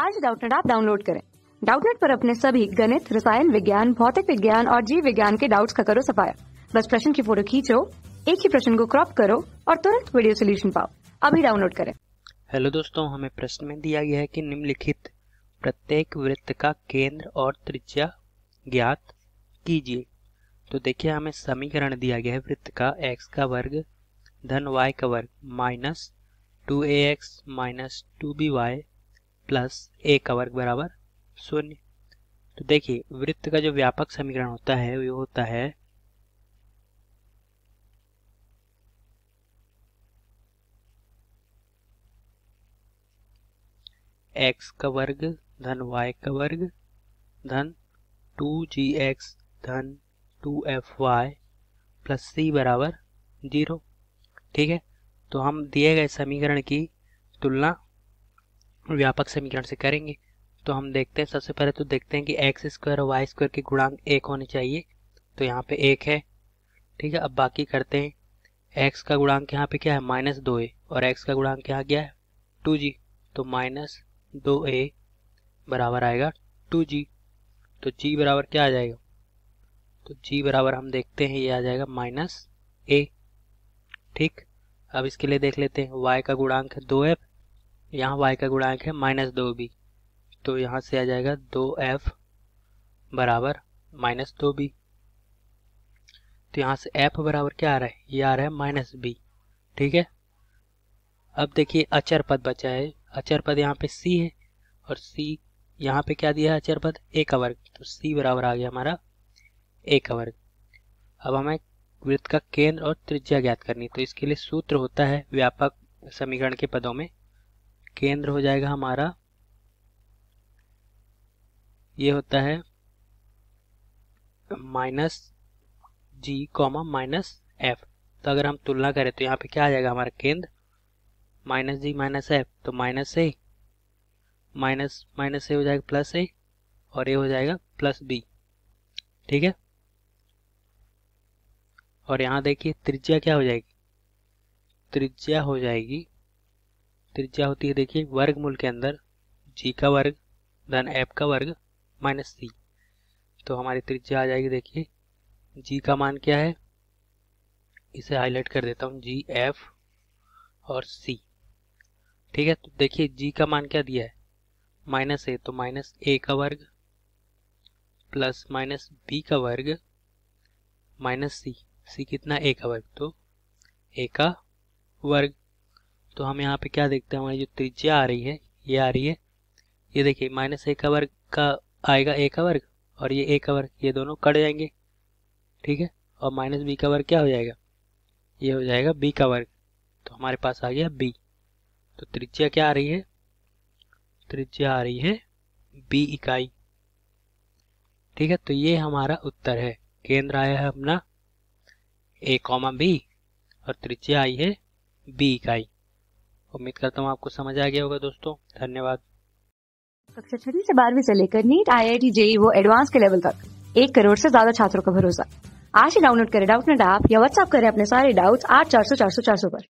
आज डाउटनेट आप डाउनलोड करें डाउटनेट पर अपने सभी गणित रसायन विज्ञान भौतिक विज्ञान और जीव विज्ञान के डाउट्स का करो सफाया बस प्रश्न की फोटो खींचो एक ही प्रश्न को क्रॉप करो और तुरंत वीडियो सोल्यूशन पाओ अभी डाउनलोड करें हेलो दोस्तों हमें प्रश्न में दिया गया है कि निम्नलिखित प्रत्येक वृत्त का केंद्र और त्रिज्या ज्ञात कीजिए तो देखिए हमें समीकरण दिया गया है वृत्त का एक्स का वर्ग धन वाई का वर्ग minus two A X minus two B Y plus A का वर्ग बराबर शून्य तो देखिए वृत्त का जो व्यापक समीकरण होता है वो होता है एक्स का वर्ग धन वाई का वर्ग धन टू जी एक्स धन two F Y plus C बराबर जीरो ठीक है तो हम दिए गए समीकरण की तुलना व्यापक समीकरण से करेंगे तो हम देखते हैं सबसे पहले तो देखते हैं कि एक्स स्क्वायर और वाई स्क्वायर के गुणांक एक होने चाहिए तो यहाँ पे एक है ठीक है अब बाकी करते हैं एक्स का गुणांक यहाँ पे क्या है माइनस दो ए और एक्स का गुणांक यहाँ गया है टू जी तो माइनस दो ए बराबर आएगा टू जी तो जी बराबर क्या आ जाएगा तो जी बराबर हम देखते हैं ये आ जाएगा माइनस ए ठीक अब इसके लिए देख लेते हैं वाई का गुणांक है दो एफ यहाँ वाई का गुणांक है माइनस दो बी तो यहाँ से आ जाएगा दो एफ बराबर माइनस दो बी तो यहाँ से एफ बराबर क्या आ रहा है ये आ रहा है माइनस बी ठीक है अब देखिए अचर पद बचा है अचर पद यहाँ पे सी है और सी यहाँ पे क्या दिया है अचर पद ए का वर्ग तो सी बराबर आ गया हमारा ए का वर्ग अब हमें वृत्त का केंद्र और त्रिज्या ज्ञात करनी तो इसके लिए सूत्र होता है व्यापक समीकरण के पदों में केंद्र हो जाएगा हमारा ये होता है minus G comma minus F तो अगर हम तुलना करें तो यहाँ पे क्या आ जाएगा हमारा केंद्र माइनस जी माइनस एफ तो minus A minus minus A हो जाएगा प्लस ए और ए हो जाएगा प्लस बी ठीक है और यहाँ देखिए त्रिज्या क्या हो जाएगी त्रिज्या हो जाएगी त्रिज्या होती है देखिए वर्गमूल के अंदर जी का वर्ग धन एफ का वर्ग माइनस सी तो हमारी त्रिज्या आ जाएगी देखिए जी का मान क्या है इसे हाईलाइट कर देता हूँ जी एफ और सी ठीक है तो देखिए जी का मान क्या दिया है माइनस ए तो माइनस ए का वर्ग प्लस माइनस बी का वर्ग माइनस सी सी कितना ए का वर्ग तो ए का वर्ग तो हम यहाँ पे क्या देखते हैं हमारी जो त्रिज्या आ रही है ये आ रही है ये देखिए माइनस ए का वर्ग का आएगा ए का वर्ग और ये ए का वर्ग ये दोनों कट जाएंगे ठीक है और माइनस बी का वर्ग क्या हो जाएगा ये हो जाएगा बी का वर्ग तो हमारे पास आ गया बी तो त्रिज्या क्या आ रही है त्रिज्या आ रही है बी इकाई ठीक है तो ये हमारा उत्तर है केंद्र आया है अपना ए कॉमा बी और त्रिज्या आई है बी इकाई उम्मीद करता हूँ आपको समझ आ गया होगा दोस्तों धन्यवाद कक्षा छठी से बारहवीं से लेकर NEET I I T JEE वो एडवांस के लेवल तक एक करोड़ से ज्यादा छात्रों का भरोसा आज ही डाउनलोड करें डाउट नेट ऐप या व्हाट्सएप करें अपने सारे डाउट्स आठ चार सौ चार सौ चार सौ पर